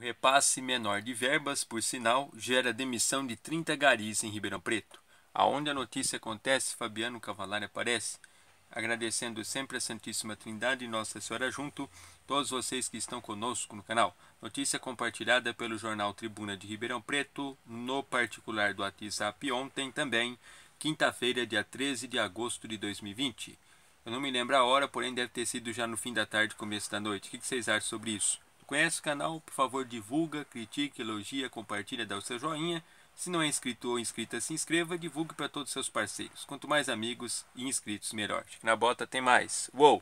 O repasse menor de verbas, por sinal, gera demissão de 30 garis em Ribeirão Preto. Aonde a notícia acontece, Fabiano Cavalari aparece. Agradecendo sempre a Santíssima Trindade e Nossa Senhora junto, todos vocês que estão conosco no canal. Notícia compartilhada pelo jornal Tribuna de Ribeirão Preto, no particular do WhatsApp ontem também, quinta-feira, dia 13 de agosto de 2020. Eu não me lembro a hora, porém deve ter sido já no fim da tarde, começo da noite. O que vocês acham sobre isso? conhece o canal, por favor divulga, critique, elogia, compartilha, dá o seu joinha. Se não é inscrito ou inscrita, se inscreva divulgue para todos os seus parceiros. Quanto mais amigos e inscritos, melhor. Na bota tem mais. Uou!